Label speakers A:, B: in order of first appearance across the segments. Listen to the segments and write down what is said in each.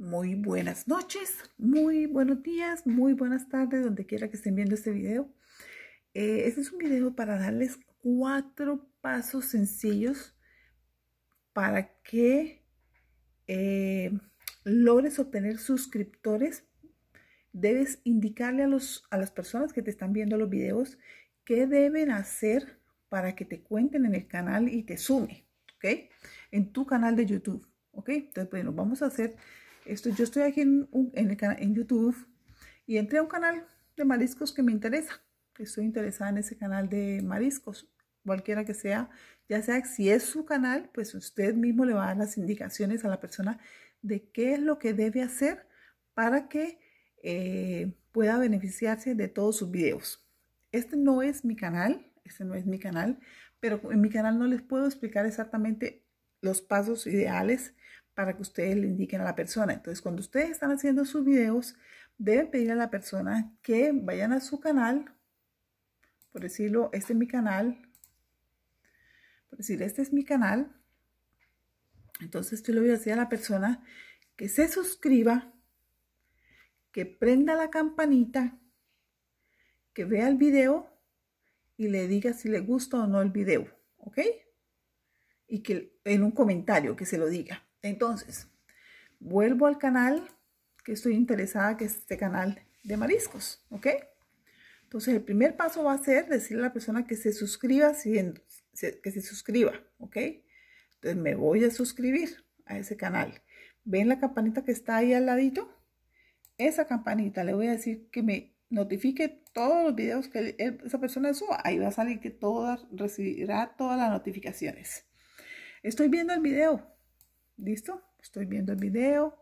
A: Muy buenas noches, muy buenos días, muy buenas tardes, donde quiera que estén viendo este video. Eh, este es un video para darles cuatro pasos sencillos para que eh, logres obtener suscriptores. Debes indicarle a, los, a las personas que te están viendo los videos qué deben hacer para que te cuenten en el canal y te sume, ¿ok? En tu canal de YouTube, ¿ok? Entonces, bueno, vamos a hacer yo estoy aquí en, YouTube y entré a un canal de mariscos que me interesa. Estoy interesada en ese canal de mariscos, cualquiera que sea. Ya sea si es su canal, pues usted mismo le va a dar las indicaciones a la persona de qué es lo que debe hacer para que eh, pueda beneficiarse de todos sus videos. Este no es mi canal, este no es mi canal, pero en mi canal no les puedo explicar exactamente los pasos ideales para que ustedes le indiquen a la persona. Entonces, cuando ustedes están haciendo sus videos, deben pedir a la persona que vayan a su canal, por decirlo, este es mi canal, por decir, este es mi canal. Entonces, yo le voy a decir a la persona que se suscriba, que prenda la campanita, que vea el video y le diga si le gusta o no el video, ¿ok? Y que en un comentario que se lo diga. Entonces, vuelvo al canal que estoy interesada, que es este canal de mariscos, ¿ok? Entonces, el primer paso va a ser decirle a la persona que se suscriba, que se suscriba, ¿ok? Entonces, me voy a suscribir a ese canal. ¿Ven la campanita que está ahí al ladito? Esa campanita le voy a decir que me notifique todos los videos que esa persona suba. Ahí va a salir que todas recibirá todas las notificaciones. Estoy viendo el video. ¿Listo? Estoy viendo el video.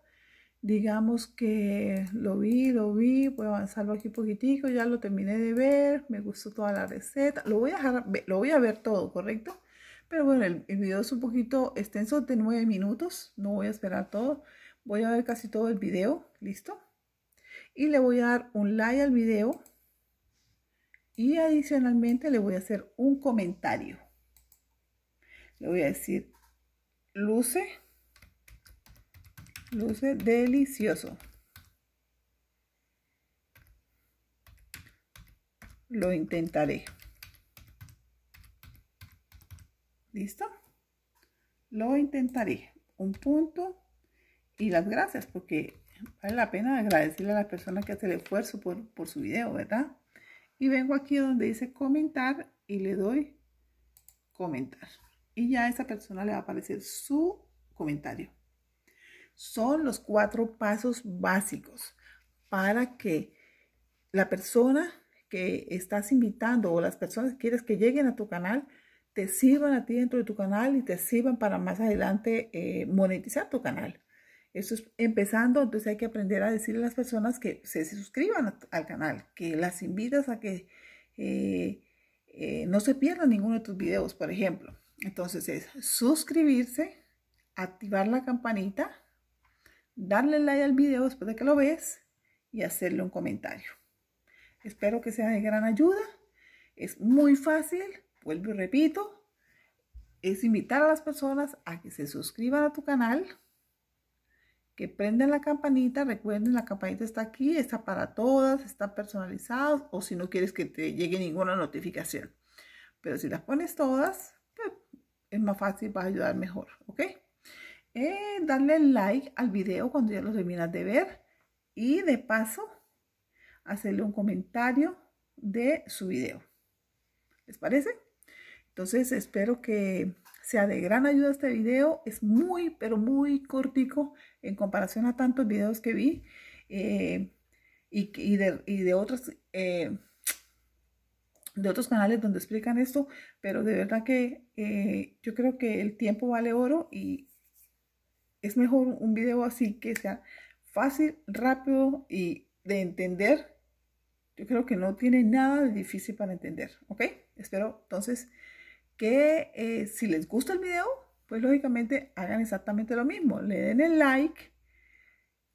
A: Digamos que lo vi, lo vi. Voy a avanzarlo aquí poquitico. Ya lo terminé de ver. Me gustó toda la receta. Lo voy a, lo voy a ver todo, ¿correcto? Pero bueno, el, video es un poquito extenso de nueve minutos. No voy a esperar todo. Voy a ver casi todo el video. ¿Listo? Y le voy a dar un like al video. Y adicionalmente le voy a hacer un comentario. Le voy a decir, luce Luce delicioso. Lo intentaré. ¿Listo? Lo intentaré. Un punto y las gracias porque vale la pena agradecerle a la persona que hace el esfuerzo por, su video, ¿verdad? Y vengo aquí donde dice comentar y le doy comentar. Y ya a esa persona le va a aparecer su comentario. Son los cuatro pasos básicos para que la persona que estás invitando o las personas que quieres que lleguen a tu canal te sirvan a ti dentro de tu canal y te sirvan para más adelante eh, monetizar tu canal. Eso es empezando, entonces hay que aprender a decirle a las personas que se suscriban al canal, que las invitas a que eh, eh, no se pierdan ninguno de tus videos, por ejemplo. Entonces es suscribirse, activar la campanita darle like al video después de que lo ves y hacerle un comentario. Espero que sea de gran ayuda. Es muy fácil, vuelvo y repito, es invitar a las personas a que se suscriban a tu canal, que prenden la campanita, recuerden la campanita está aquí, está para todas, está personalizado, o si no quieres que te llegue ninguna notificación. Pero si las pones todas, pues, es más fácil, va a ayudar mejor, ¿ok? Eh, darle like al video cuando ya lo terminas de ver y de paso hacerle un comentario de su video. ¿Les parece? Entonces espero que sea de gran ayuda este video. Es muy, pero muy cortico en comparación a tantos videos que vi eh, y, de, otros... Eh, de otros canales donde explican esto, pero de verdad que yo creo que el tiempo vale oro y es mejor un video así que sea fácil, rápido y de entender. Yo creo que no tiene nada de difícil para entender, ¿ok? Espero entonces que eh, si les gusta el video, pues lógicamente hagan exactamente lo mismo. Le den el like,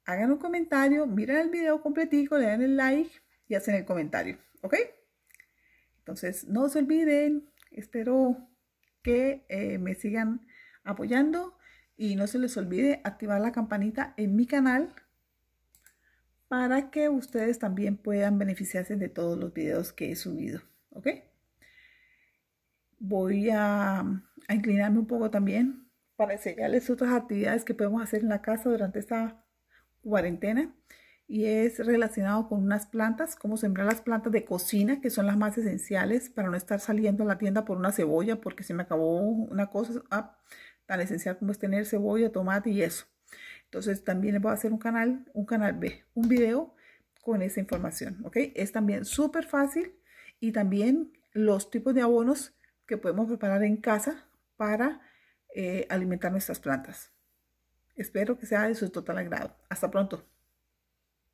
A: hagan un comentario, miren el video completico, le den el like y hacen el comentario, ¿ok? Entonces, no se olviden, espero que eh, me sigan apoyando y no se les olvide activar la campanita en mi canal para que ustedes también puedan beneficiarse de todos los videos que he subido. ¿Ok? Voy a, inclinarme un poco también para enseñarles otras actividades que podemos hacer en la casa durante esta cuarentena y es relacionado con unas plantas, como sembrar las plantas de cocina, que son las más esenciales para no estar saliendo a la tienda por una cebolla porque se me acabó una cosa, ah, tan esencial como es tener cebolla, tomate y eso. Entonces también les voy a hacer un canal, un canal B, un video con esa información, ¿ok? Es también súper fácil y también los tipos de abonos que podemos preparar en casa para eh, alimentar nuestras plantas. Espero que sea de su total agrado. Hasta pronto.